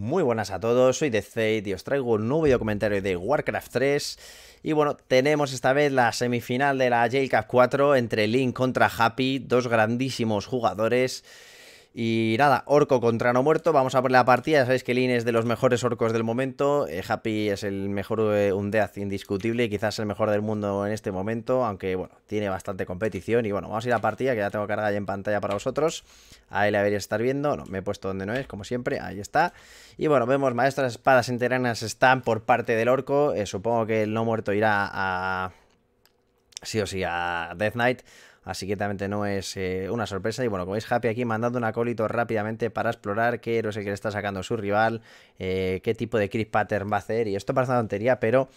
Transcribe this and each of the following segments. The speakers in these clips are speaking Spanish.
Muy buenas a todos, soy Decade y os traigo un nuevo comentario de Warcraft 3 y bueno, tenemos esta vez la semifinal de la Jail 4 entre Link contra Happy, dos grandísimos jugadores y nada, orco contra no muerto, vamos a por la partida. Ya sabéis que Lin es de los mejores orcos del momento. Eh, Happy es el mejor eh, un Undeath indiscutible quizás el mejor del mundo en este momento, aunque bueno, tiene bastante competición. Y bueno, vamos a ir a la partida que ya tengo cargada ahí en pantalla para vosotros. Ahí la veréis estar viendo. No, me he puesto donde no es, como siempre. Ahí está. Y bueno, vemos maestras espadas enteranas están por parte del orco. Eh, supongo que el no muerto irá a sí o sí a Death Knight así que también no es eh, una sorpresa. Y bueno, como veis, Happy aquí mandando un acólito rápidamente para explorar qué héroe es el que le está sacando su rival, eh, qué tipo de creep pattern va a hacer. Y esto parece una tontería, pero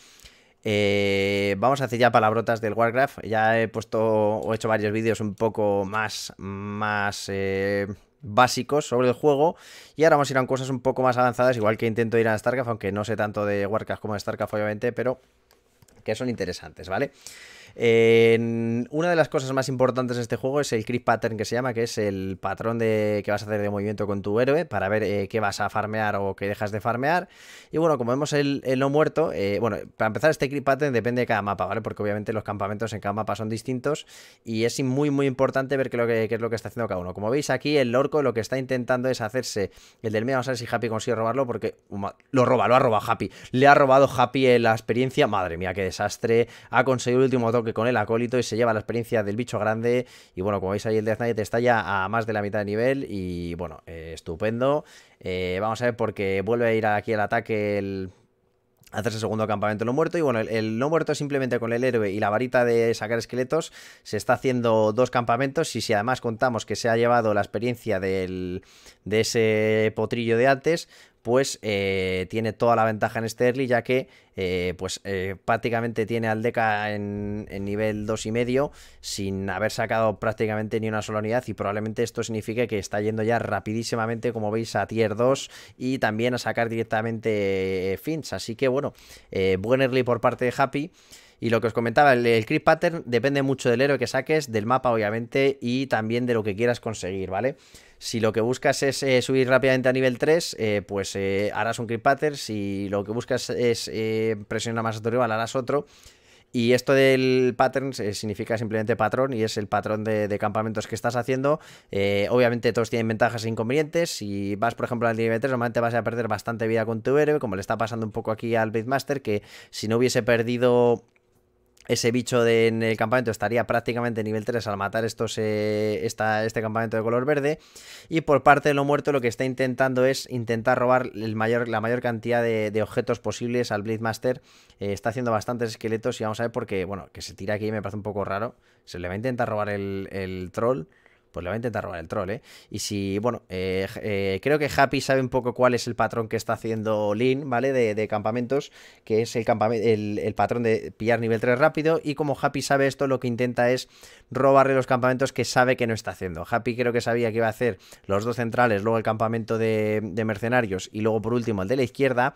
eh, vamos a hacer ya palabrotas del Warcraft. Ya he puesto o he hecho varios vídeos un poco más, más básicos sobre el juego. Y ahora vamos a ir a cosas un poco más avanzadas, igual que intento ir a StarCraft, aunque no sé tanto de Warcraft como de StarCraft, obviamente, pero que son interesantes, ¿vale? vale una de las cosas más importantes de este juego es el creep pattern que se llama, que es el patrón de, que vas a hacer de movimiento con tu héroe para ver eh, qué vas a farmear o qué dejas de farmear. Y bueno, como vemos el, no muerto, eh, bueno, para empezar este creep pattern depende de cada mapa, ¿vale? Porque obviamente los campamentos en cada mapa son distintos y es muy muy importante ver qué, es lo que está haciendo cada uno. Como veis aquí el orco lo que está intentando es hacerse el del medio, vamos a ver si Happy consigue robarlo porque lo roba, lo ha robado Happy. Le ha robado Happy eh, la experiencia, madre mía, qué desastre. Ha conseguido el último toque que con el acólito y se lleva la experiencia del bicho grande. Y bueno, como veis ahí el Death Knight está ya a más de la mitad de nivel y bueno, eh, estupendo. Eh, vamos a ver porque vuelve a ir aquí el ataque el hacerse segundo campamento no muerto. Y bueno, el, no muerto simplemente con el héroe y la varita de sacar esqueletos se está haciendo dos campamentos. Y si además contamos que se ha llevado la experiencia de ese potrillo de antes, pues eh, tiene toda la ventaja en este early, ya que eh, pues eh, prácticamente tiene al Deca en, nivel 2 y medio sin haber sacado prácticamente ni una sola unidad y probablemente esto signifique que está yendo ya rapidísimamente como veis a tier 2 y también a sacar directamente fins, así que bueno, buen early por parte de Happy. Y lo que os comentaba, el, creep pattern depende mucho del héroe que saques, del mapa obviamente y también de lo que quieras conseguir, ¿vale? vale si lo que buscas es eh, subir rápidamente a nivel 3, eh, pues eh, harás un creep pattern. Si lo que buscas es presionar más a tu rival, harás otro. Y esto del pattern significa simplemente patrón y es el patrón de, campamentos que estás haciendo. obviamente todos tienen ventajas e inconvenientes. Si vas, por ejemplo, al nivel 3, normalmente vas a perder bastante vida con tu héroe, como le está pasando un poco aquí al Beatmaster, que si no hubiese perdido ese bicho de, en el campamento estaría prácticamente nivel 3 al matar estos, eh, este campamento de color verde. Y por parte de lo muerto lo que está intentando es intentar robar el mayor, la mayor cantidad de, objetos posibles al Blade Master. Eh, está haciendo bastantes esqueletos y vamos a ver qué bueno, que se tira aquí me parece un poco raro. Se le va a intentar robar el, el troll. Pues le va a intentar robar el troll, ¿eh? Y si, bueno, eh, eh, creo que Happy sabe un poco cuál es el patrón que está haciendo Lin, ¿vale? De, campamentos, que es el, el, el, patrón de pillar nivel 3 rápido. Y como Happy sabe esto, lo que intenta es robarle los campamentos que sabe que no está haciendo. Happy creo que sabía que iba a hacer los dos centrales, luego el campamento de mercenarios y luego por último el de la izquierda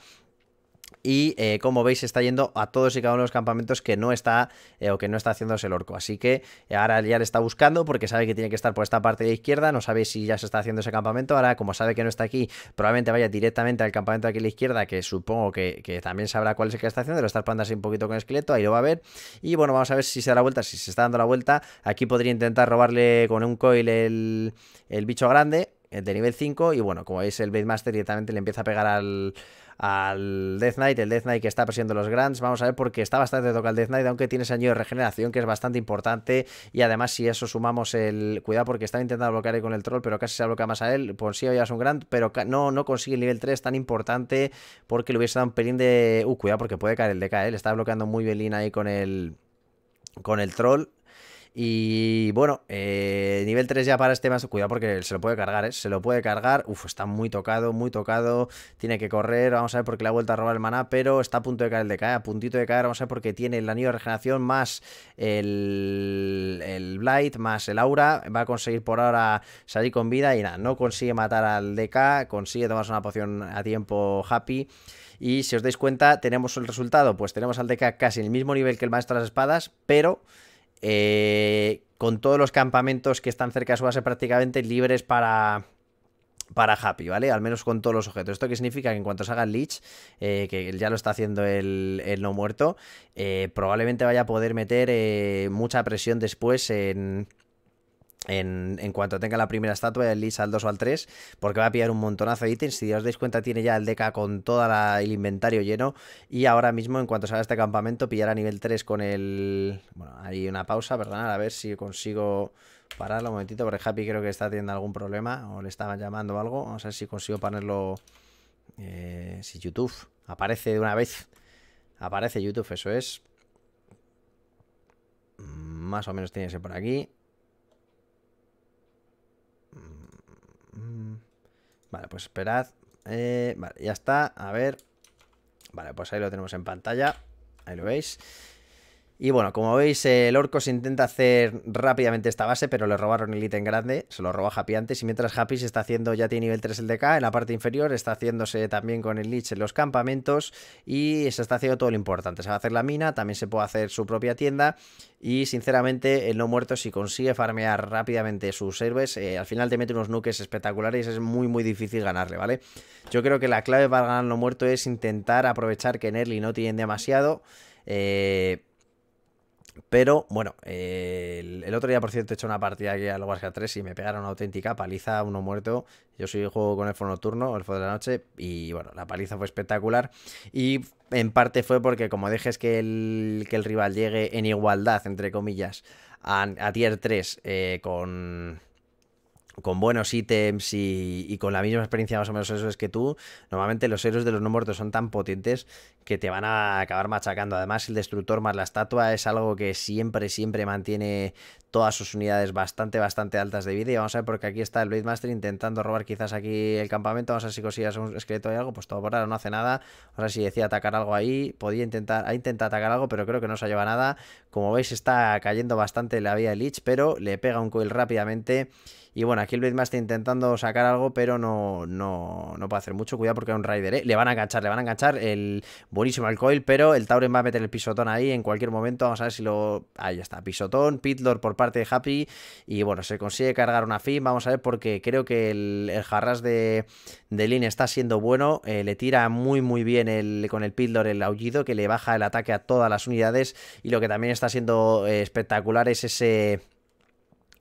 y eh, como veis está yendo a todos y cada uno de los campamentos que no está eh, o que no está haciéndose el orco. Así que eh, ahora ya le está buscando porque sabe que tiene que estar por esta parte de la izquierda, no sabe si ya se está haciendo ese campamento. Ahora como sabe que no está aquí, probablemente vaya directamente al campamento de aquí a la izquierda, que supongo que, también sabrá cuál es el que está haciendo, lo está espantando así un poquito con esqueleto, ahí lo va a ver. Y bueno, vamos a ver si se da la vuelta, si se está dando la vuelta. Aquí podría intentar robarle con un coil el, el bicho grande de nivel 5 y bueno, como veis el master directamente le empieza a pegar al, al Death Knight, el Death Knight que está persiguiendo los Grants, vamos a ver porque está bastante tocado el Death Knight, aunque tiene ese año de regeneración que es bastante importante y además si eso sumamos el cuidado porque está intentando bloquear ahí con el troll, pero casi se ha bloqueado más a él, por sí ya es un Grant, pero no, no consigue el nivel 3 tan importante porque le hubiese dado un pelín de... Uh, cuidado porque puede caer el DK, él e está bloqueando muy bien ahí con el... Con el troll, y bueno, eh, nivel 3 ya para este más, cuidado porque se lo puede cargar, ¿eh? se lo puede cargar, uf, está muy tocado, muy tocado, tiene que correr, vamos a ver qué le ha vuelto a robar el maná, pero está a punto de caer el DK, a puntito de caer, vamos a ver porque tiene el anillo de regeneración más el, el Blight, más el aura, va a conseguir por ahora salir con vida y nada, no consigue matar al DK, consigue tomarse una poción a tiempo happy. Y si os dais cuenta, tenemos el resultado, pues tenemos al DK casi en el mismo nivel que el maestro de las espadas, pero eh, con todos los campamentos que están cerca de su base prácticamente libres para, para Happy, ¿vale? Al menos con todos los objetos. ¿Esto que significa? Que en cuanto haga el Leech, eh, que ya lo está haciendo el, el no muerto, eh, probablemente vaya a poder meter eh, mucha presión después en, en, cuanto tenga la primera estatua, el Lisa al 2 o al 3, porque va a pillar un montonazo de ítems. Si os dais cuenta, tiene ya el DK con todo el inventario lleno. Y ahora mismo, en cuanto salga este campamento, pillará nivel 3 con el. Bueno, hay una pausa, perdonad, a ver si consigo pararlo un momentito, porque Happy creo que está teniendo algún problema o le estaban llamando o algo. Vamos a ver si consigo ponerlo. Eh, si YouTube aparece de una vez. Aparece YouTube, eso es. Más o menos tiene ese por aquí. Mm. Vale, pues esperad. Eh, vale, ya está. A ver. Vale, pues ahí lo tenemos en pantalla. Ahí lo veis. Y bueno, como veis, el orco se intenta hacer rápidamente esta base, pero le robaron el ítem grande, se lo robó a Happy antes, y mientras Happy se está haciendo, ya tiene nivel 3 el DK, en la parte inferior está haciéndose también con el Lich en los campamentos, y se está haciendo todo lo importante, se va a hacer la mina, también se puede hacer su propia tienda, y sinceramente, el no muerto, si consigue farmear rápidamente sus héroes, eh, al final te mete unos nukes espectaculares, es muy muy difícil ganarle, ¿vale? Yo creo que la clave para ganar no muerto es intentar aprovechar que en early no tienen demasiado, eh pero bueno, el, otro día, por cierto, he hecho una partida aquí al Warcraft 3 y me pegaron una auténtica paliza, uno muerto. Yo soy juego con el fono nocturno, el fondo de la noche, y bueno, la paliza fue espectacular. Y en parte fue porque, como dejes que el, que el rival llegue en igualdad, entre comillas, a, tier 3 eh, con, con buenos ítems y, y, con la misma experiencia más o menos eso es que tú, normalmente los héroes de los no muertos son tan potentes que te van a acabar machacando. Además, el destructor más la estatua es algo que siempre, siempre mantiene todas sus unidades bastante, bastante altas de vida. Y vamos a ver, porque aquí está el Blade Master intentando robar quizás aquí el campamento. Vamos a ver si consigues un esqueleto y algo. Pues todo por ahora no hace nada. Vamos a ver si decía atacar algo ahí. Podía intentar, ha intentado atacar algo, pero creo que no se lleva nada. Como veis, está cayendo bastante la vía de Lich, pero le pega un coil rápidamente. Y bueno, aquí el Blade está intentando sacar algo, pero no, no, no puede hacer mucho. Cuidado porque es un Raider, ¿eh? Le van a enganchar, le van a enganchar el buenísimo alcohol, pero el Tauren va a meter el pisotón ahí en cualquier momento. Vamos a ver si lo... Ahí está, pisotón, Pitlord por parte de Happy. Y bueno, se consigue cargar una fin. Vamos a ver porque creo que el, jarras de, de está siendo bueno. Eh, le tira muy, muy bien con el Pitlord el aullido, que le baja el ataque a todas las unidades. Y lo que también está siendo eh, espectacular es ese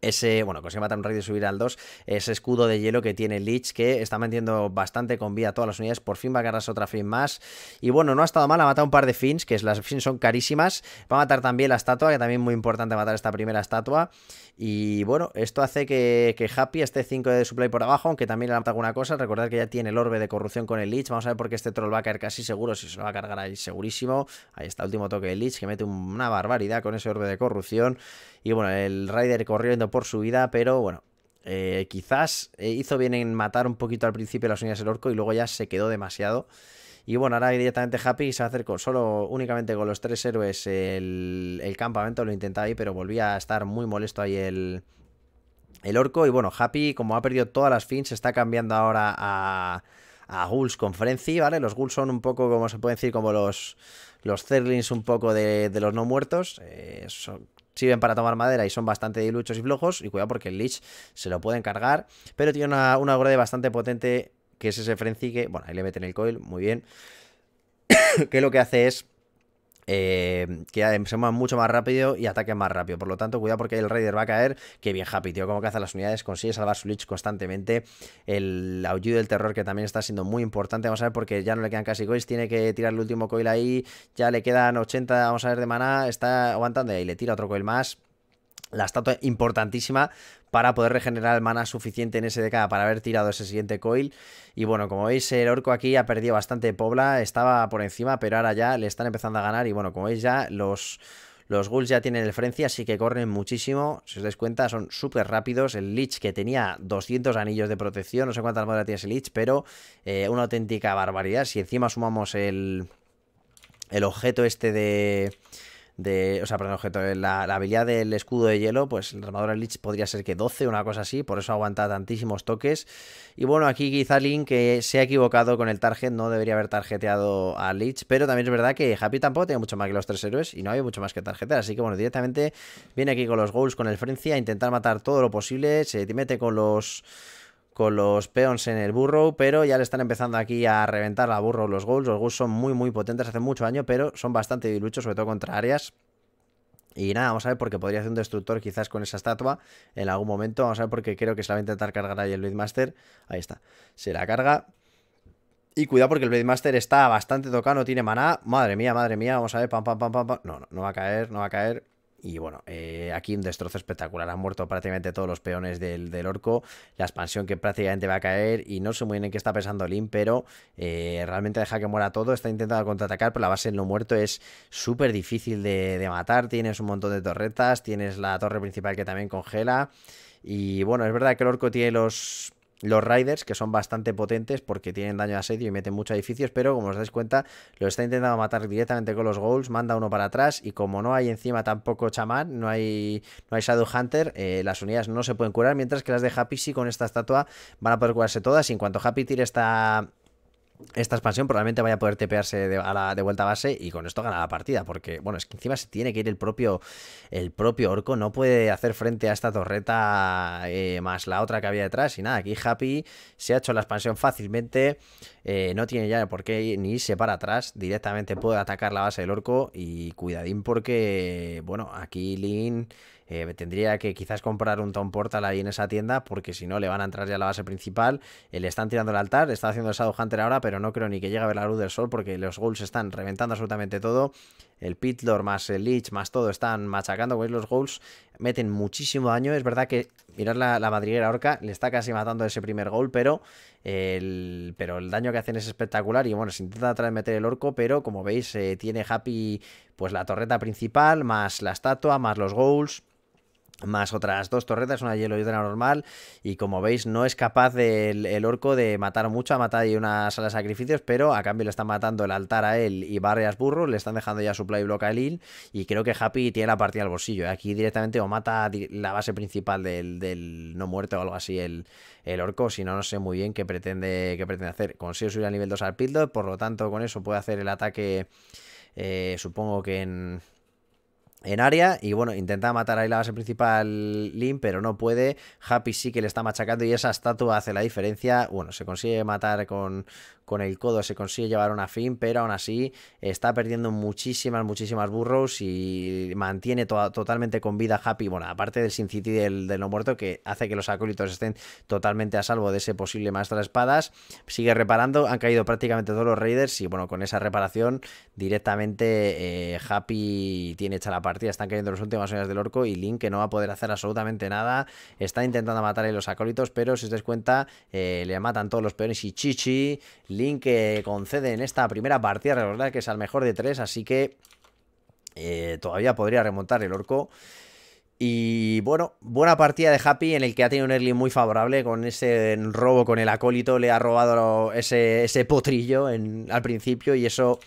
ese, bueno, consigue matar un rey y subir al 2, ese escudo de hielo que tiene Lich, que está metiendo bastante con vida a todas las unidades, por fin va a agarrarse otra fin más, y bueno, no ha estado mal, ha matado un par de fins, que las fins son carísimas, va a matar también la estatua, que también es muy importante matar esta primera estatua, y bueno, esto hace que, Happy esté 5 de supply por abajo, aunque también le ha matado alguna cosa, recordad que ya tiene el orbe de corrupción con el leech vamos a ver por qué este troll va a caer casi seguro, si se lo va a cargar ahí segurísimo, ahí está último toque de Lich, que mete una barbaridad con ese orbe de corrupción, y bueno, el Raider corriendo por su vida, pero bueno, eh, quizás eh, hizo bien en matar un poquito al principio las uñas del orco y luego ya se quedó demasiado. Y bueno, ahora directamente Happy se con solo únicamente con los tres héroes el, campamento, lo intentaba ahí, pero volvía a estar muy molesto ahí el, orco. Y bueno, Happy, como ha perdido todas las fins, está cambiando ahora a, a con Frenzy, ¿vale? Los Ghouls son un poco, como se puede decir, como los, los Zerlings un poco de, de los no muertos. Eh, son, sirven para tomar madera y son bastante diluchos y flojos. Y cuidado porque el Lich se lo pueden cargar. Pero tiene una, una bastante potente, que es ese Frenzy que, bueno, ahí le meten el coil, muy bien. que lo que hace es eh, que se muevan mucho más rápido y ataquen más rápido. Por lo tanto, cuidado porque el Raider va a caer. Que bien, Happy, tío, como caza las unidades, consigue salvar su Lich constantemente. El aullido del terror, que también está siendo muy importante. Vamos a ver, porque ya no le quedan casi coils. Tiene que tirar el último coil ahí. Ya le quedan 80, vamos a ver, de maná. Está aguantando y le tira otro coil más la estatua importantísima para poder regenerar el mana suficiente en SDK para haber tirado ese siguiente coil. Y bueno, como veis, el orco aquí ha perdido bastante pobla, estaba por encima, pero ahora ya le están empezando a ganar. Y bueno, como veis ya, los, los ghouls ya tienen el frenzy, así que corren muchísimo. Si os dais cuenta, son súper rápidos. El leech que tenía 200 anillos de protección, no sé cuántas armadura tiene ese Lich, pero eh, una auténtica barbaridad. Si encima sumamos el, el objeto este de de. O sea, objeto. La, la, habilidad del escudo de hielo, pues armador de Lich podría ser que 12, una cosa así, por eso aguanta tantísimos toques. Y bueno, aquí quizá Link que se ha equivocado con el target, no debería haber tarjeteado a Lich, pero también es verdad que Happy tampoco tiene mucho más que los tres héroes y no hay mucho más que tarjetar. Así que bueno, directamente viene aquí con los goals, con el Frencia, a intentar matar todo lo posible, se mete con los con los peons en el Burrow, pero ya le están empezando aquí a reventar la burro los goals. Los ghouls son muy, muy potentes, hace mucho año pero son bastante diluchos, sobre todo contra áreas. Y nada, vamos a ver porque podría hacer un destructor quizás con esa estatua en algún momento. Vamos a ver porque creo que se la va a intentar cargar ahí el Blade Master. Ahí está, se la carga. Y cuidado porque el Blade Master está bastante tocado, no tiene maná. Madre mía, madre mía, vamos a ver, pam, pam, pam, no, no va a caer, no va a caer. Y bueno, eh, aquí un destrozo espectacular. Han muerto prácticamente todos los peones del, orco. La expansión que prácticamente va a caer. Y no sé muy bien en qué está pensando Lin, pero eh, realmente deja que muera todo. Está intentando contraatacar, pero la base en lo muerto es súper difícil de, de matar. Tienes un montón de torretas. Tienes la torre principal que también congela. Y bueno, es verdad que el orco tiene los los Riders, que son bastante potentes porque tienen daño de asedio y meten muchos edificios, pero como os dais cuenta, lo está intentando matar directamente con los goals, manda uno para atrás y como no hay encima tampoco chamán, no hay, no hay Shadow Hunter, eh, las unidades no se pueden curar, mientras que las de Happy sí con esta estatua van a poder curarse todas y en cuanto Happy tire esta esta expansión probablemente vaya a poder tepearse de, vuelta a base y con esto gana la partida. Porque, bueno, es que encima se tiene que ir el propio, el propio orco. No puede hacer frente a esta torreta eh, más la otra que había detrás. Y nada, aquí Happy se ha hecho la expansión fácilmente. Eh, no tiene ya por qué ni irse para atrás. Directamente puede atacar la base del orco. Y cuidadín porque, bueno, aquí Lin... Eh, tendría que quizás comprar un Tom Portal ahí en esa tienda porque si no le van a entrar ya a la base principal. Eh, le están tirando el altar, está haciendo el Hunter ahora, pero no creo ni que llegue a ver la luz del sol porque los ghouls están reventando absolutamente todo. El Pitlor más el Lich más todo están machacando, veis los goals meten muchísimo daño. Es verdad que mirad la, madriguera orca, le está casi matando ese primer gol, pero el, pero el daño que hacen es espectacular. Y bueno, se intenta meter el orco, pero como veis eh, tiene Happy pues la torreta principal, más la estatua, más los ghouls más otras dos torretas, una hielo y otra normal. Y como veis, no es capaz el, orco de matar mucho. Ha matado y una sala de sacrificios, pero a cambio le están matando el altar a él y varias burros. Le están dejando ya su playblock a Lil. Y creo que Happy tiene la partida al bolsillo. Aquí directamente o mata la base principal del, no muerto o algo así el, orco. Si no, no sé muy bien qué pretende, qué pretende hacer. Consigue subir al nivel 2 al pildo, Por lo tanto, con eso puede hacer el ataque. Eh, supongo que en en área y bueno, intenta matar ahí la base principal Lin, pero no puede. Happy sí que le está machacando y esa estatua hace la diferencia. Bueno, se consigue matar con, con el codo se consigue llevar una fin, pero aún así está perdiendo muchísimas, muchísimas burros y mantiene totalmente con vida Happy. Bueno, aparte del Sin City del, del, no muerto, que hace que los acólitos estén totalmente a salvo de ese posible Maestro de espadas. Sigue reparando, han caído prácticamente todos los Raiders y bueno, con esa reparación directamente eh, Happy tiene hecha la partida. Están cayendo las últimas unidades del orco y Link, que no va a poder hacer absolutamente nada, está intentando matar a los acólitos, pero si os dais cuenta, eh, le matan todos los peones y Chichi Link que concede en esta primera partida, verdad que es al mejor de tres, así que eh, todavía podría remontar el orco. Y bueno, buena partida de Happy en el que ha tenido un early muy favorable con ese robo con el acólito, le ha robado ese, potrillo en, al principio y eso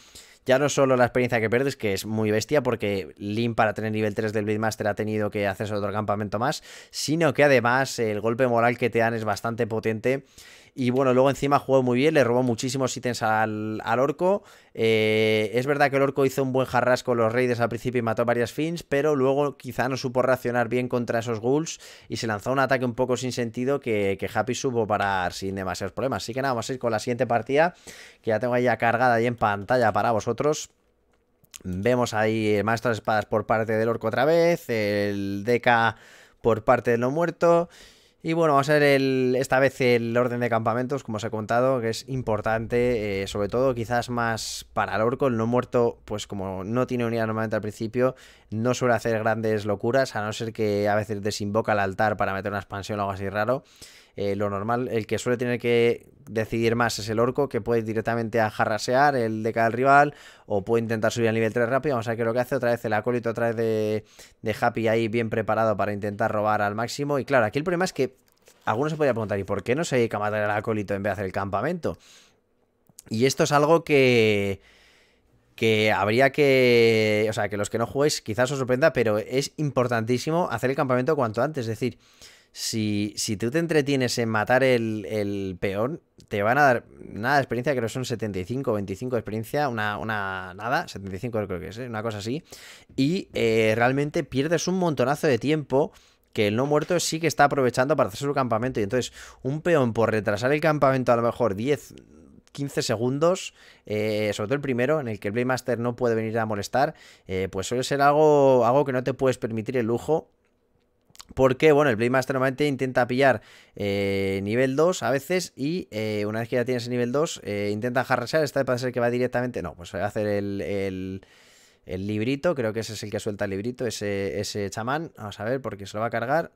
ya no solo la experiencia que pierdes, que es muy bestia, porque Lin para tener nivel 3 del beatmaster ha tenido que hacerse otro campamento más, sino que además el golpe moral que te dan es bastante potente y bueno, luego encima jugó muy bien, le robó muchísimos ítems al, orco. Eh, es verdad que el orco hizo un buen jarrasco con los raiders al principio y mató varias fins, pero luego quizá no supo reaccionar bien contra esos ghouls y se lanzó un ataque un poco sin sentido que, Happy supo parar sin demasiados problemas. Así que nada, vamos a ir con la siguiente partida, que ya tengo ahí ya cargada ahí en pantalla para vosotros. Vemos ahí maestro de espadas por parte del orco otra vez, el deca por parte de no muerto. Y bueno, va a ser esta vez el orden de campamentos, como os he contado, que es importante, eh, sobre todo quizás más para el orco. El no muerto, pues como no tiene unidad normalmente al principio, no suele hacer grandes locuras, a no ser que a veces desinvoca al altar para meter una expansión o algo así raro. Eh, lo normal, el que suele tener que decidir más es el orco, que puede directamente a jarrasear el de cada rival, o puede intentar subir al nivel 3 rápido. Vamos a ver qué lo que hace. Otra vez el acólito, otra vez de, Happy ahí bien preparado para intentar robar al máximo. Y claro, aquí el problema es que algunos se podrían preguntar, ¿y por qué no se dedica a matar al acólito en vez de hacer el campamento? Y esto es algo que que habría que, o sea, que los que no juguéis quizás os sorprenda, pero es importantísimo hacer el campamento cuanto antes, es decir, si, tú te entretienes en matar el, peón, te van a dar nada de experiencia, creo que son 75 25 de experiencia, una, nada, 75 creo que es, ¿eh? una cosa así. Y eh, realmente pierdes un montonazo de tiempo que el no muerto sí que está aprovechando para hacer su campamento. Y entonces, un peón por retrasar el campamento a lo mejor 10, 15 segundos, eh, sobre todo el primero, en el que el Playmaster no puede venir a molestar, pues suele ser algo, algo que no te puedes permitir el lujo porque, bueno, el master normalmente intenta pillar eh, nivel 2 a veces y eh, una vez que ya tienes el nivel 2, eh, intenta harrasear, Esta puede ser que va directamente, no, pues va a hacer el, librito. Creo que ese es el que suelta el librito, ese, chamán. Vamos a ver, porque se lo va a cargar.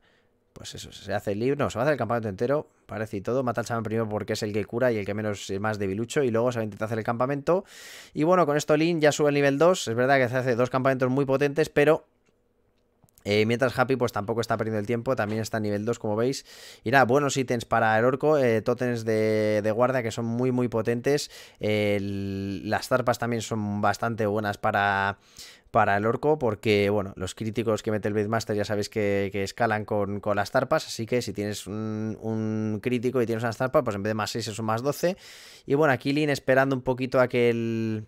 Pues eso, se hace el libro, no, se va a hacer el campamento entero, parece y todo. Mata al chamán primero porque es el que cura y el que menos es más debilucho. Y luego se va a intentar hacer el campamento. Y bueno, con esto Lin ya sube el nivel 2. Es verdad que se hace dos campamentos muy potentes, pero eh, mientras Happy pues tampoco está perdiendo el tiempo, también está a nivel 2 como veis. Y nada, buenos ítems para el orco, eh, tótems de, de, guardia que son muy muy potentes. las tarpas también son bastante buenas para, para el orco porque, bueno, los críticos que mete el Beatmaster ya sabéis que, escalan con, las tarpas, así que si tienes un, crítico y tienes unas tarpas, pues en vez de más 6 es un más 12. Y bueno, aquí Lin esperando un poquito a que el...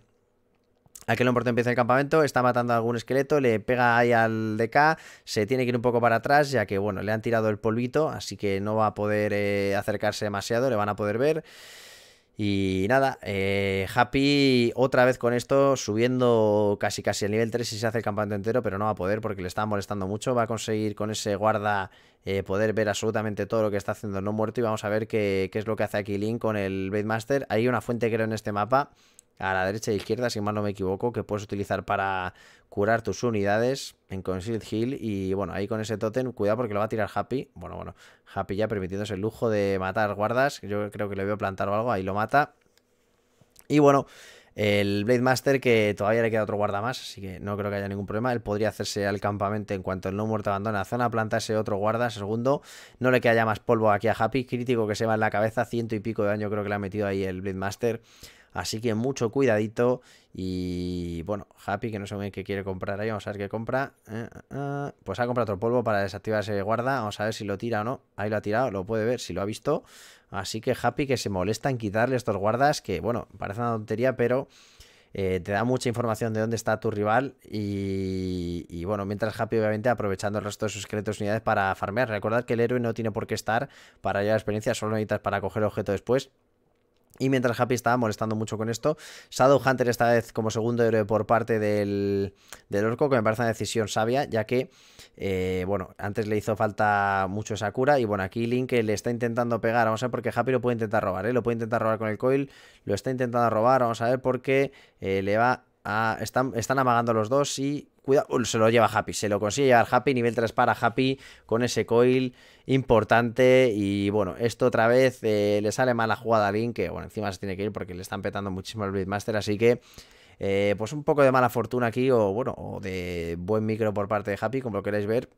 Aquel hombre empieza el campamento, está matando a algún esqueleto, le pega ahí al DK, se tiene que ir un poco para atrás, ya que, bueno, le han tirado el polvito, así que no va a poder eh, acercarse demasiado, le van a poder ver. Y nada, eh, Happy otra vez con esto, subiendo casi casi al nivel 3 si se hace el campamento entero, pero no va a poder porque le está molestando mucho. Va a conseguir con ese guarda eh, poder ver absolutamente todo lo que está haciendo no muerto y vamos a ver qué, es lo que hace aquí Link con el Blade Hay una fuente creo en este mapa a la derecha e izquierda, si mal no me equivoco, que puedes utilizar para curar tus unidades en Concealed Hill Y bueno, ahí con ese totem, cuidado porque lo va a tirar Happy. Bueno, bueno, Happy ya permitiéndose el lujo de matar guardas. Yo creo que le veo plantar o algo, ahí lo mata. Y bueno, el Blade Master que todavía le queda otro guarda más, así que no creo que haya ningún problema. Él podría hacerse al campamento en cuanto el no muerto abandona la zona, ese otro guarda, segundo. No le queda ya más polvo aquí a Happy. Crítico que se va en la cabeza, ciento y pico de daño creo que le ha metido ahí el Blade Master. Así que mucho cuidadito. Y bueno, Happy, que no sé bien qué quiere comprar ahí. Vamos a ver qué compra. Eh, eh, eh. pues ha comprado otro polvo para desactivar ese guarda. Vamos a ver si lo tira o no. Ahí lo ha tirado, lo puede ver, si lo ha visto. Así que Happy que se molesta en quitarle estos guardas. Que bueno, parece una tontería, pero te da mucha información de dónde está tu rival y, bueno, mientras Happy obviamente aprovechando el resto de sus secretos unidades para farmear. Recordad que el héroe no tiene por qué estar para llevar experiencia, solo necesitas para coger objeto después y mientras Happy estaba molestando mucho con esto, Hunter esta vez como segundo héroe por parte del, orco, que me parece una decisión sabia, ya que, eh, bueno, antes le hizo falta mucho esa cura. Y bueno, aquí Link eh, le está intentando pegar, vamos a ver porque Happy lo puede intentar robar, ¿eh? Lo puede intentar robar con el coil, lo está intentando robar, vamos a ver por qué eh, le va a... Están, amagando los dos y Cuidado, se lo lleva Happy, se lo consigue llevar Happy, nivel 3 para Happy con ese coil importante. Y bueno, esto otra vez eh, le sale mala jugada a Link, que bueno, encima se tiene que ir porque le están petando muchísimo el Beatmaster, así que... Eh, pues un poco de mala fortuna aquí, o bueno, o de buen micro por parte de Happy, como lo queréis ver.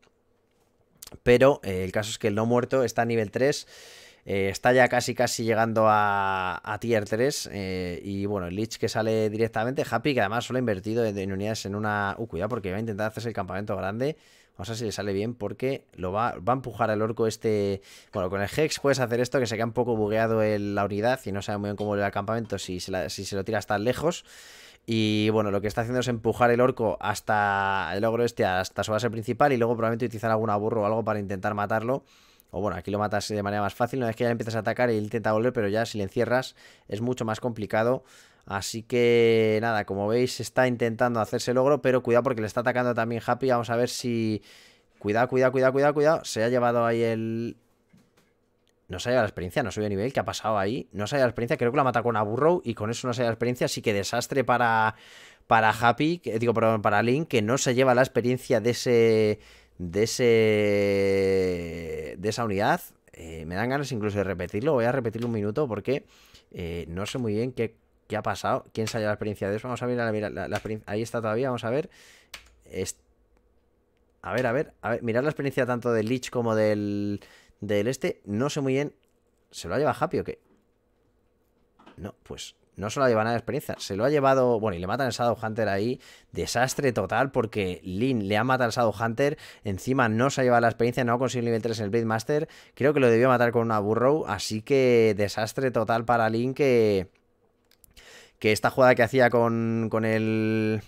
Pero eh, el caso es que el no muerto está a nivel 3. Eh, está ya casi casi llegando a, tier 3. Eh, y bueno, el Lich que sale directamente. Happy, que además solo ha invertido en, unidades en una. Uh, cuidado, porque va a intentar hacerse el campamento grande. Vamos a ver si le sale bien porque lo va, a empujar al orco este... Bueno, con el Hex puedes hacer esto, que se queda un poco bugueado en la unidad y no sabe muy bien cómo va al campamento si se, lo tira tan lejos. Y bueno, lo que está haciendo es empujar el orco hasta el ogro este, hasta su base principal y luego probablemente utilizar algún aburro o algo para intentar matarlo bueno, aquí lo matas de manera más fácil. Una vez que ya empiezas a atacar, él intenta volver, pero ya si le encierras es mucho más complicado. Así que nada, como veis, está intentando hacerse logro, pero cuidado porque le está atacando también Happy. Vamos a ver si... Cuidado, cuidado, cuidado, cuidado, cuidado. Se ha llevado ahí el... No se ha llevado la experiencia, no sube nivel. ¿Qué ha pasado ahí? No se ha llevado la experiencia. Creo que la mata con Aburrow y con eso no se ha llevado la experiencia. Así que desastre para, para Happy, digo, perdón, para Link, que no se lleva la experiencia de ese de, ese, de esa unidad. Eh, me dan ganas incluso de repetirlo. Voy a repetirlo un minuto porque eh, no sé muy bien qué, ha pasado. ¿Quién salió la experiencia de eso? Vamos a mirar la, la, ahí está todavía. Vamos a ver. a ver, a ver, a Mirad la experiencia tanto del Lich como del, del este. No sé muy bien. ¿Se lo ha llevado Happy o qué? No, pues no se lo ha llevado nada de experiencia, se lo ha llevado, bueno, y le matan al Hunter ahí, desastre total, porque Lin le ha matado al Hunter. encima no se ha llevado la experiencia, no ha conseguido nivel 3 en el Blade Master, creo que lo debió matar con una Burrow, así que desastre total para Lin que... Que esta jugada que hacía con, con el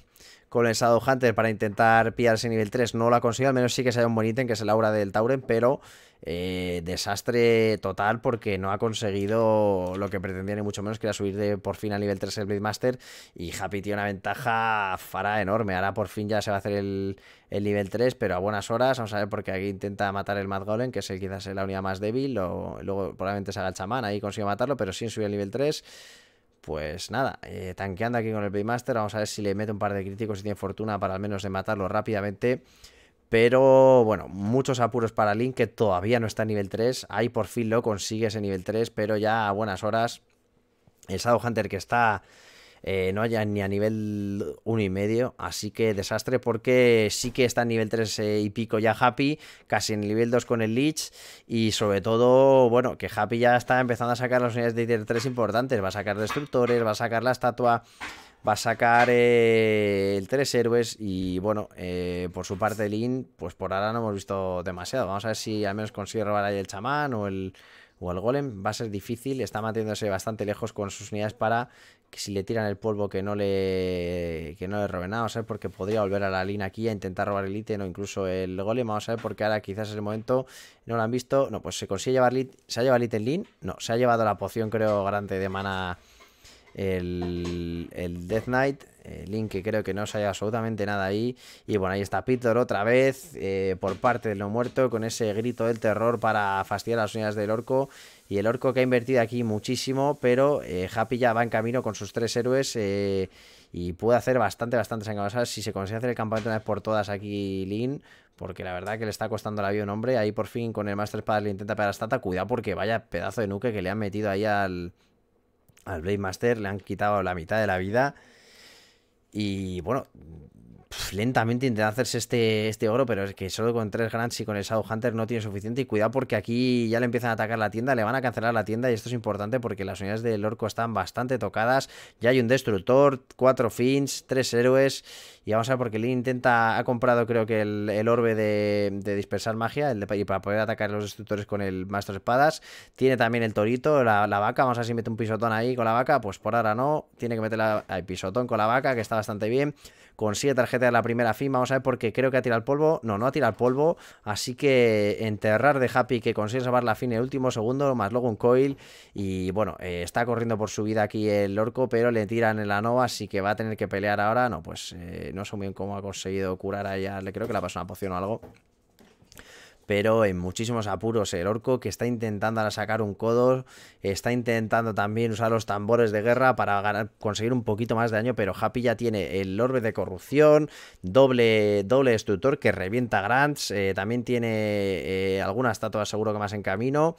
con el Hunter para intentar pillar ese nivel 3. No lo ha conseguido, al menos sí que se sea un buen ítem, que es el aura del Tauren, pero eh, desastre total porque no ha conseguido lo que pretendía ni mucho menos que era subir de por fin al nivel 3 el Blade Master y Happy tiene una ventaja fará enorme, ahora por fin ya se va a hacer el, nivel 3 pero a buenas horas, vamos a ver porque aquí intenta matar el Mad Golem que es el, quizás la unidad más débil o, luego probablemente se haga el chamán, ahí consigue matarlo pero sin subir al nivel 3 pues nada, eh, tanqueando aquí con el Paymaster, vamos a ver si le mete un par de críticos y tiene fortuna para al menos de matarlo rápidamente. Pero bueno, muchos apuros para Link que todavía no está en nivel 3. Ahí por fin lo consigue ese nivel 3, pero ya a buenas horas. El Shadow Hunter que está eh, no haya ni a nivel 1 y medio, así que desastre porque sí que está en nivel 3 eh, y pico ya Happy, casi en el nivel 2 con el Leech y sobre todo, bueno, que Happy ya está empezando a sacar las unidades de tier 3 importantes, va a sacar destructores, va a sacar la estatua va a sacar eh, el tres héroes y bueno, por su parte Lin, pues por ahora no hemos visto demasiado. Vamos a ver si al menos consigue robar ahí el chamán o el, o el golem va a ser difícil, está manteniéndose bastante lejos con sus unidades para que si le tiran el polvo que no le que no le roben nada, vamos a ver porque podría volver a la línea aquí a intentar robar el ítem o incluso el golem, vamos a ver porque ahora quizás es el momento, no lo han visto, no, pues se consigue llevar se ha llevado el ítem lean, no, se ha llevado la poción creo garante de mana el, el Death Knight eh, Link que creo que no sale absolutamente nada ahí. Y bueno, ahí está Peter otra vez eh, por parte de lo muerto con ese grito del terror para fastidiar a las unidades del orco. Y el orco que ha invertido aquí muchísimo, pero eh, Happy ya va en camino con sus tres héroes y puede hacer bastante, bastante sangre. si se consigue hacer el campamento una vez por todas aquí Lin, porque la verdad que le está costando la vida un hombre. Ahí por fin con el Master Espada le intenta pegar a Stata. Cuidado porque vaya pedazo de nuque que le han metido ahí al, al Blade Master. Le han quitado la mitad de la vida. Y bueno, lentamente intenta hacerse este, este oro, pero es que solo con tres grants y con el Shadow Hunter no tiene suficiente. Y cuidado porque aquí ya le empiezan a atacar la tienda, le van a cancelar la tienda y esto es importante porque las unidades del orco están bastante tocadas. Ya hay un destructor, cuatro fins, tres héroes y vamos a ver porque Lin intenta, ha comprado creo que el, orbe de, dispersar magia el de, y para poder atacar a los destructores con el maestro espadas. Tiene también el torito, la, vaca, vamos a ver si mete un pisotón ahí con la vaca, pues por ahora no. Tiene que meter el pisotón con la vaca que está bastante bien consigue tarjeta de la primera fin. Vamos a ver porque creo que ha tirado el polvo. No, no ha tirado el polvo. Así que enterrar de Happy que consigue salvar la fin en el último segundo, más luego un coil. Y bueno, eh, está corriendo por su vida aquí el orco, pero le tiran en la nova, así que va a tener que pelear ahora. No, pues eh, no sé muy bien cómo ha conseguido curar a ella. Le creo que le ha pasado una poción o algo pero en muchísimos apuros el orco que está intentando ahora sacar un codo, está intentando también usar los tambores de guerra para conseguir un poquito más de daño, pero Happy ya tiene el orbe de corrupción, doble, doble destructor que revienta Grants, eh, también tiene algunas eh, alguna estatua seguro que más en camino.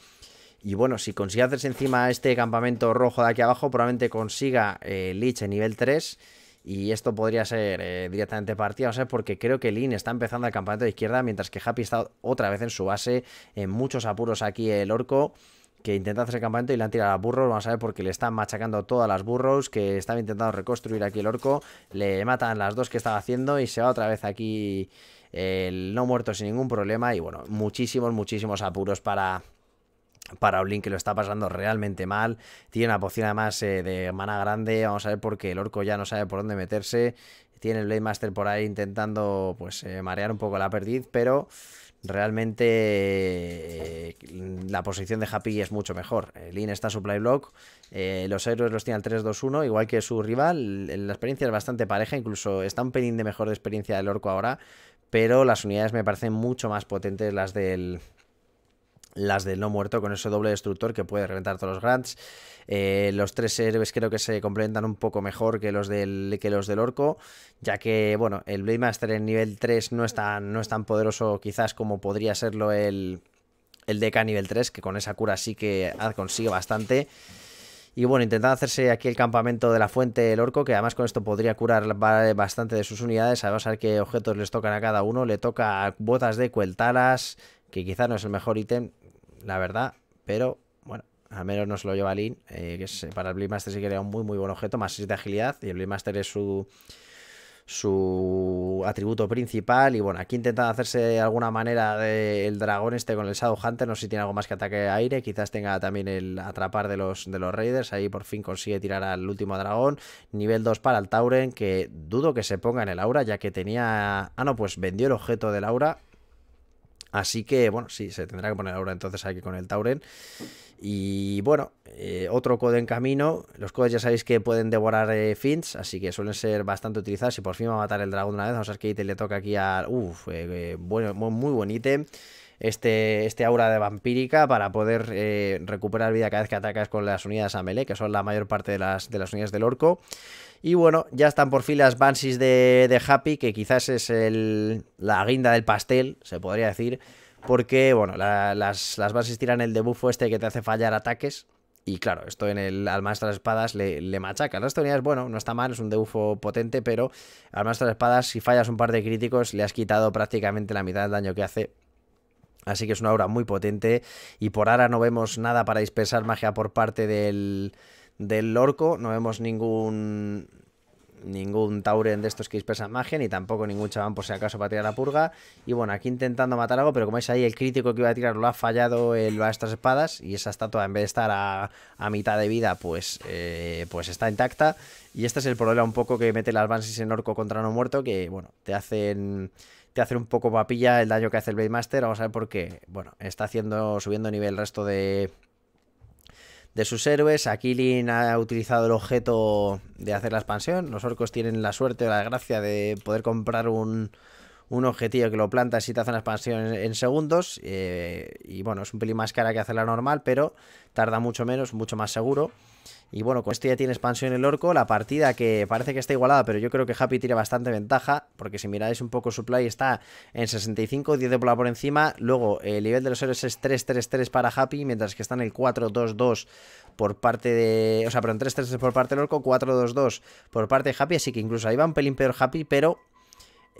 Y bueno, si consigue hacerse encima este campamento rojo de aquí abajo, probablemente consiga el eh, Lich en nivel 3 y esto podría ser eh, directamente directamente vamos a ver, porque creo que Lin está empezando el campamento de izquierda, mientras que Happy está otra vez en su base, en muchos apuros aquí el orco que intenta hacer el campamento y le han tirado a burros, vamos a ver porque le están machacando todas las burros, que estaba intentando reconstruir aquí el orco, le matan las dos que estaba haciendo y se va otra vez aquí el no muerto sin ningún problema y bueno, muchísimos, muchísimos apuros para para Olin que lo está pasando realmente mal. Tiene una poción además eh, de mana grande. Vamos a ver porque el orco ya no sabe por dónde meterse. Tiene el Blade Master por ahí intentando pues eh, marear un poco la perdiz, pero realmente eh, la posición de Happy es mucho mejor. Lin está supply block, los héroes los tiene al 3-2-1, igual que su rival. La experiencia es bastante pareja, incluso está un pelín de mejor de experiencia del orco ahora, pero las unidades me parecen mucho más potentes las del, las del no muerto con ese doble destructor que puede reventar todos los grants. Eh, los tres héroes creo que se complementan un poco mejor que los del, que los del orco, ya que bueno, el Blade Master en nivel 3 no es tan, no poderoso quizás como podría serlo el, el DK nivel 3, que con esa cura sí que consigue bastante. Y bueno, intentando hacerse aquí el campamento de la fuente del orco, que además con esto podría curar bastante de sus unidades. Además, a ver qué objetos les tocan a cada uno. Le toca botas de cueltalas, que quizás no es el mejor ítem la verdad, pero bueno, al menos nos lo lleva Lin, eh, que para el blimaster sí que era un muy muy buen objeto, más 6 de agilidad, y el blimaster es su su atributo principal y bueno, aquí intentan hacerse de alguna manera el dragón este con el Shadow Hunter, no sé si tiene algo más que ataque aire, quizás tenga también el atrapar de los, de los Raiders, ahí por fin consigue tirar al último dragón, nivel 2 para el Tauren, que dudo que se ponga en el aura, ya que tenía... Ah no, pues vendió el objeto del aura Así que, bueno, sí, se tendrá que poner ahora entonces aquí con el Tauren. Y bueno, eh, otro code en camino. Los codes ya sabéis que pueden devorar eh, fins, así que suelen ser bastante utilizados. Y por fin va a matar el dragón una vez. Vamos a ver qué ítem le toca aquí al. Uf, eh, bueno, muy, muy buen ítem. Este, este, aura de vampírica para poder eh, recuperar vida cada vez que atacas con las unidades a melee, que son la mayor parte de las, de las unidades del orco. Y bueno, ya están por fin las Banshees de, Happy, que quizás es el, la guinda del pastel, se podría decir, porque bueno, las, las tiran el debuffo este que te hace fallar ataques. Y claro, esto en el al de espadas le, le machaca. Las unidades, bueno, no está mal, es un debuffo potente, pero al maestro de espadas, si fallas un par de críticos, le has quitado prácticamente la mitad del daño que hace. Así que es una aura muy potente y por ahora no vemos nada para dispersar magia por parte del, del orco, no vemos ningún ningún Tauren de estos que dispersan magia, ni tampoco ningún chabán por si acaso para tirar la purga. Y bueno, aquí intentando matar algo, pero como veis ahí, el crítico que iba a tirar lo ha fallado el, a estas espadas. Y esa estatua, en vez de estar a, mitad de vida, pues, eh, pues está intacta. Y este es el problema un poco que mete las Bansis en orco contra no muerto, que bueno, te hacen te hace un poco papilla el daño que hace el Blade Master. Vamos a ver por qué. Bueno, está haciendo, subiendo nivel el resto de, de sus héroes. Aquilin ha utilizado el objeto de hacer la expansión. Los orcos tienen la suerte o la gracia de poder comprar un, un objetillo que lo planta y te hace una expansión en, segundos. Eh, y bueno, es un pelín más cara que hacer la normal, pero tarda mucho menos, mucho más seguro. Y bueno, con esto ya tiene expansión el orco. La partida que parece que está igualada, pero yo creo que Happy tiene bastante ventaja. Porque si miráis un poco su play, está en 65, 10 de bola por encima. Luego, el nivel de los héroes es 3-3-3 para Happy, mientras que está en el 4-2-2 por parte de. O sea, perdón, 3-3-3 por parte del orco, 4-2-2 por parte de Happy. Así que incluso ahí va un pelín peor Happy, pero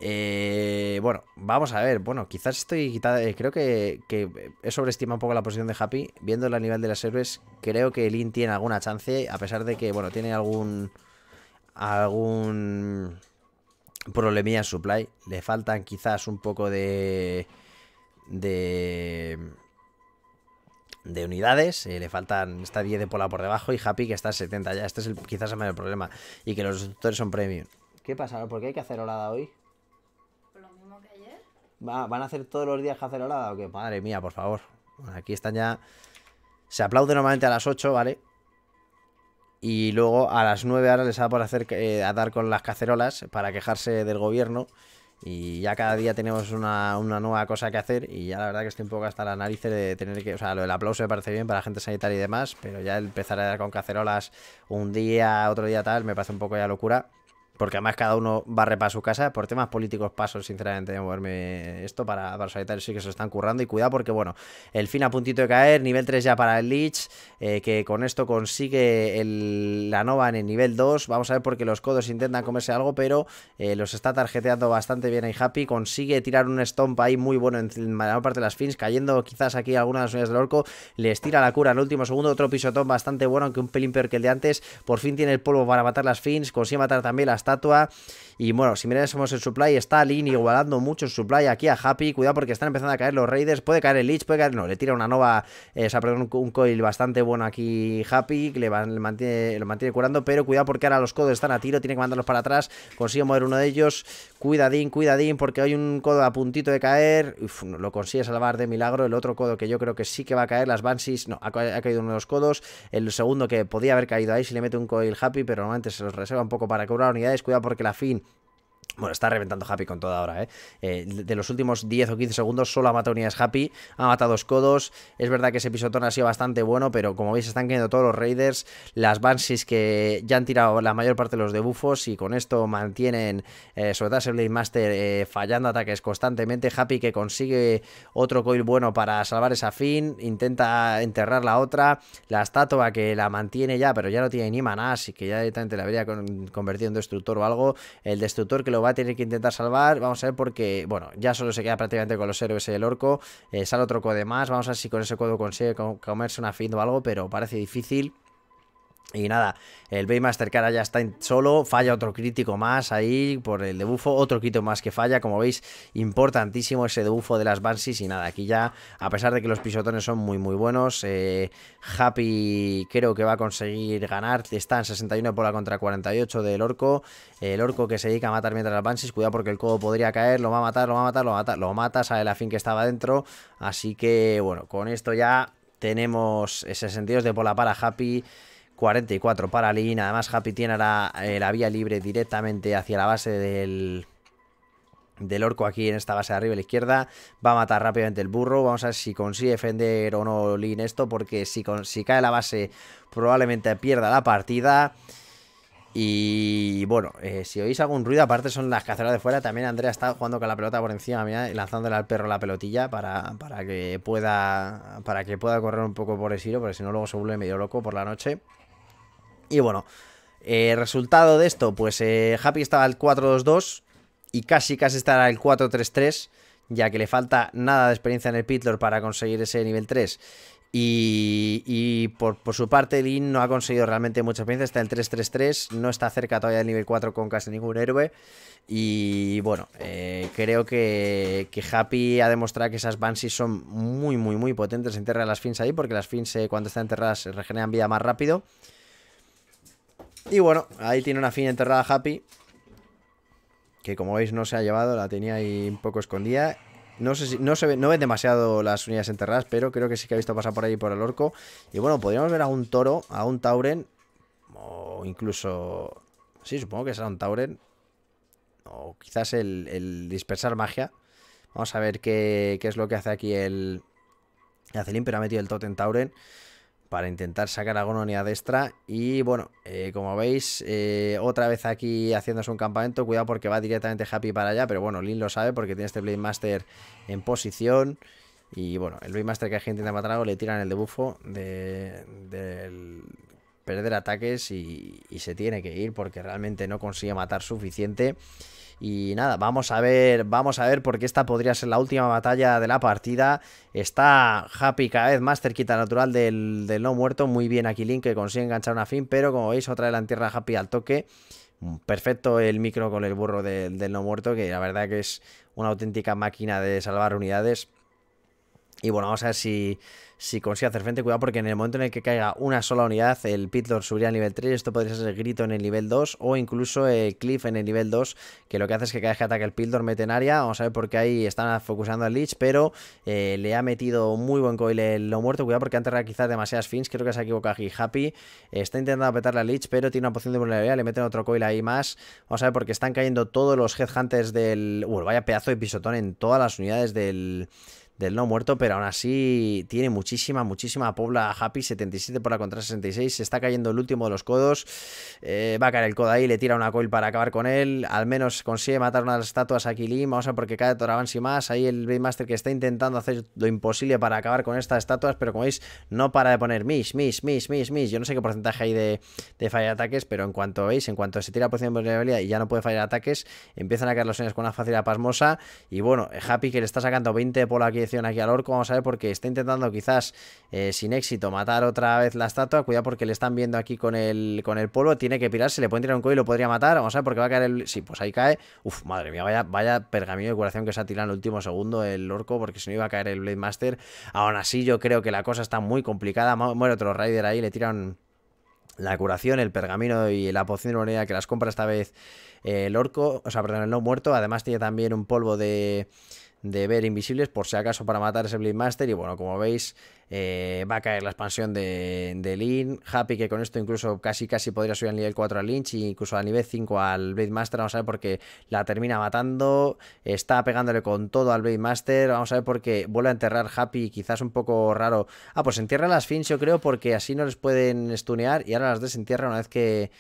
eh, bueno, vamos a ver. Bueno, quizás estoy quitada. Eh, creo que, que sobreestima un poco la posición de Happy. Viendo el nivel de las héroes, creo que Lin tiene alguna chance. A pesar de que, bueno, tiene algún. algún. problemilla en supply. Le faltan quizás un poco de. de. De unidades, eh, le faltan, está 10 de pola por debajo y Happy que está a 70 ya, este es el, quizás el mayor problema y que los doctores son premium. ¿Qué pasa? ¿Por qué hay que hacer olada hoy? ¿Van a hacer todos los días cacerolada o Madre mía, por favor. aquí están ya... Se aplaude normalmente a las 8, ¿vale? Y luego a las 9 ahora les va por hacer, eh, a dar con las cacerolas para quejarse del gobierno. Y ya cada día tenemos una, una, nueva cosa que hacer. Y ya la verdad que estoy un poco hasta la nariz de tener que. O sea, lo del aplauso me parece bien para la gente sanitaria y demás. Pero ya empezar a dar con cacerolas un día, otro día tal, me parece un poco ya locura. Porque además cada uno barre para su casa. Por temas políticos paso, sinceramente, a moverme esto. Para, los Solitario sí que se están currando. Y cuidado porque, bueno, el fin a puntito de caer. Nivel 3 ya para el Leech. Eh, que con esto consigue la Nova en el nivel 2. Vamos a ver porque los codos intentan comerse algo. Pero eh, los está tarjeteando bastante bien ahí Happy. Consigue tirar un stomp ahí muy bueno en, la mayor parte de las fins. Cayendo quizás aquí algunas de las unidades del orco. Les tira la cura en el último segundo. Otro pisotón bastante bueno. Aunque un pelín peor que el de antes. Por fin tiene el polvo para matar las fins. Consigue matar también las tatuar. Y bueno, si somos el supply, está Lin igualando mucho el supply aquí a Happy. Cuidado porque están empezando a caer los Raiders. Puede caer el Leech, puede caer. No, le tira una nova. Eh, o sea, un coil bastante bueno aquí Happy. Que le, mantiene, lo mantiene curando. Pero cuidado porque ahora los codos están a tiro. Tiene que mandarlos para atrás. Consigue mover uno de ellos. Cuidadín, cuidadín. Porque hay un codo a puntito de caer. lo consigue salvar de milagro. El otro codo que yo creo que sí que va a caer. Las Banshees. No, ha, caído uno de los codos. El segundo que podía haber caído ahí. Si le mete un coil Happy. Pero normalmente se los reserva un poco para cobrar unidades. Cuidado porque la fin bueno, está reventando Happy con toda ahora, ¿eh? ¿eh? De los últimos 10 o 15 segundos solo ha matado unidades Happy, ha matado dos codos. Es verdad que ese pisotón ha sido bastante bueno, pero como veis están cayendo todos los Raiders, las Banshees que ya han tirado la mayor parte de los debufos y con esto mantienen, eh, sobre todo ese Blade Master, eh, fallando ataques constantemente. Happy que consigue otro coil bueno para salvar esa fin, intenta enterrar la otra. La estatua que la mantiene ya, pero ya no tiene ni maná, así que ya directamente la habría convertido en destructor o algo. El destructor que lo va a tener que intentar salvar. Vamos a ver porque, bueno, ya solo se queda prácticamente con los héroes Y el orco. Eh, sale otro codo de más. Vamos a ver si con ese codo consigue comerse una fin o algo, pero parece difícil. Y nada, el Baymaster Cara ya está en solo, falla otro crítico más ahí por el debufo, otro quito más que falla, como veis, importantísimo ese debufo de las Banshees y nada, aquí ya, a pesar de que los pisotones son muy muy buenos, eh, Happy creo que va a conseguir ganar, está en 61 por la contra 48 del Orco, el Orco que se dedica a matar mientras las Banshees, cuidado porque el codo podría caer, lo va a matar, lo va a matar, lo mata, lo mata, sale la fin que estaba dentro, así que bueno, con esto ya tenemos ese 62 de bola para Happy, 44 para Lin. Además, Happy tiene la, eh, la, vía libre directamente hacia la base del, del orco aquí en esta base de arriba a la izquierda. Va a matar rápidamente el burro. Vamos a ver si consigue defender o no Lin esto, porque si, si cae la base probablemente pierda la partida. Y bueno, eh, si oís algún ruido, aparte son las cazadoras de fuera. También Andrea está jugando con la pelota por encima, mira, eh, lanzándole al perro la pelotilla para, que pueda, para que pueda correr un poco por el silo, porque si no, luego se vuelve medio loco por la noche. Y bueno, el eh, resultado de esto, pues eh, Happy estaba al 4-2-2 y casi casi estará el 4-3-3, ya que le falta nada de experiencia en el Pitlor para conseguir ese nivel 3. Y, y por, su parte, Lin no ha conseguido realmente mucha experiencia. Está en el 3-3-3, no está cerca todavía del nivel 4 con casi ningún héroe. Y bueno, eh, creo que, Happy ha demostrado que esas Banshees son muy, muy, muy potentes. Enterra las Fins ahí, porque las Fins, cuando están enterradas, se regeneran vida más rápido. Y bueno, ahí tiene una fin enterrada Happy. Que como veis no se ha llevado, la tenía ahí un poco escondida. No sé si, no se ve, no ven demasiado las unidades enterradas, pero creo que sí que ha visto pasar por ahí por el orco. Y bueno, podríamos ver a un toro, a un tauren. O incluso... Sí, supongo que será un tauren. O quizás el, dispersar magia. Vamos a ver qué, qué, es lo que hace aquí el... Acelín, pero ha metido el Totem Tauren para intentar sacar a Gononia destra. Y bueno, eh, como veis, eh, otra vez aquí haciéndose un campamento. Cuidado porque va directamente Happy para allá. Pero bueno, Lin lo sabe porque tiene este Blade Master en posición. Y bueno, el Blade Master que hay gente intenta matar algo le tiran el debufo de, del, perder ataques y, se tiene que ir porque realmente no consigue matar suficiente. Y nada, vamos a ver, vamos a ver porque esta podría ser la última batalla de la partida. Está Happy cada vez más cerquita natural del, no muerto. Muy bien aquí Link que consigue enganchar una fin, pero como veis otra de la tierra Happy al toque. Mm, perfecto el micro con el burro del no muerto, que la verdad que es una auténtica máquina de salvar unidades. Y bueno, vamos a ver si si consigue hacer frente, cuidado porque en el momento en el que caiga una sola unidad, el Pildor subiría al nivel 3, esto podría ser el Grito en el nivel 2 o incluso el Cliff en el nivel 2, que lo que hace es que cada vez que ataca el Pildor mete en área, vamos a ver por qué ahí están focusando al Lich, pero eh, le ha metido muy buen coil el lo muerto, cuidado porque antes era quizás demasiadas fins, creo que se ha equivocado aquí Happy, está intentando apretarle al Lich, pero tiene una poción de vulnerabilidad, le meten otro coil ahí más, vamos a ver porque están cayendo todos los Headhunters del... Uh, vaya pedazo de pisotón en todas las unidades del del no muerto, pero aún así tiene muchísima, muchísima Pobla Happy, 77 por la contra 66, se está cayendo el último de los codos, eh, va a caer el codo ahí, le tira una coil para acabar con él, al menos consigue matar una de las estatuas aquí vamos a ver porque cae Toravansi más, ahí el master que está intentando hacer lo imposible para acabar con estas estatuas, pero como veis, no para de poner mis miss, miss, miss, miss, yo no sé qué porcentaje hay de, de falla de ataques, pero en cuanto veis, en cuanto se tira por cien de vulnerabilidad y ya no puede fallar ataques, empiezan a caer los señores con una facilidad pasmosa, y bueno, eh, Happy que le está sacando 20 por aquí aquí al orco, vamos a ver, porque está intentando quizás eh, sin éxito matar otra vez la estatua, cuidado porque le están viendo aquí con el, con el polvo, tiene que pirarse, le pueden tirar un cuello y lo podría matar, vamos a ver porque va a caer el... Sí, pues ahí cae, uf, madre mía, vaya, vaya pergamino de curación que se ha tirado en el último segundo el orco, porque si no iba a caer el Blade Master, aún así yo creo que la cosa está muy complicada, muere otro Raider ahí, le tiran la curación, el pergamino y la poción de moneda que las compra esta vez eh, el orco, o sea, perdón, el no muerto, además tiene también un polvo de de ver invisibles por si acaso para matar ese Blade Master y bueno, como veis eh, va a caer la expansión de, de Happy que con esto incluso casi casi podría subir al nivel 4 al Lynch e incluso al nivel 5 al Blade Master, vamos a ver porque la termina matando, está pegándole con todo al Blade Master, vamos a ver porque vuelve a enterrar Happy, quizás un poco raro, ah pues entierra las Fins yo creo porque así no les pueden stunear y ahora las desentierra una vez que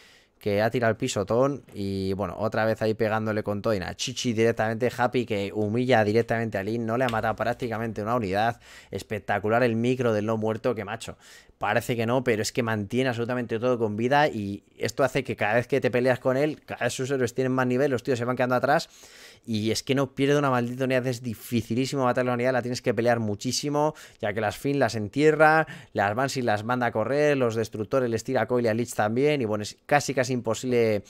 que ha tirado el pisotón y bueno, otra vez ahí pegándole con toina Chichi directamente Happy que humilla directamente a Lin, no le ha matado prácticamente una unidad, espectacular el micro del no muerto que macho, Parece que no, pero es que mantiene absolutamente todo con vida y esto hace que cada vez que te peleas con él, cada vez sus héroes tienen más nivel, los tíos se van quedando atrás y es que no pierde una maldita unidad, es dificilísimo matar la unidad, la tienes que pelear muchísimo, ya que las Finn las entierra, las si las manda a correr, los destructores les tira a Coil y a Lich también y bueno, es casi casi imposible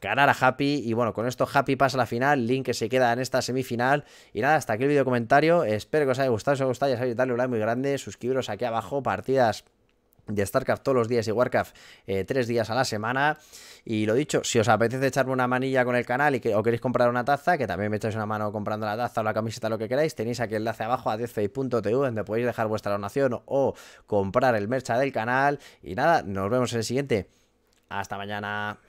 ganar a Happy y bueno, con esto Happy pasa a la final, Link que se queda en esta semifinal y nada, hasta aquí el video comentario, espero que os haya gustado, si os ha gustado ya sabéis, darle un like muy grande, suscribiros aquí abajo, partidas de StarCraft todos los días y Warcraft eh, tres días a la semana. Y lo dicho, si os apetece echarme una manilla con el canal y que, o queréis comprar una taza, que también me echáis una mano comprando la taza o la camiseta, lo que queráis, tenéis aquí el enlace abajo a dezfei.tv donde podéis dejar vuestra donación o comprar el mercha del canal. Y nada, nos vemos en el siguiente. Hasta mañana.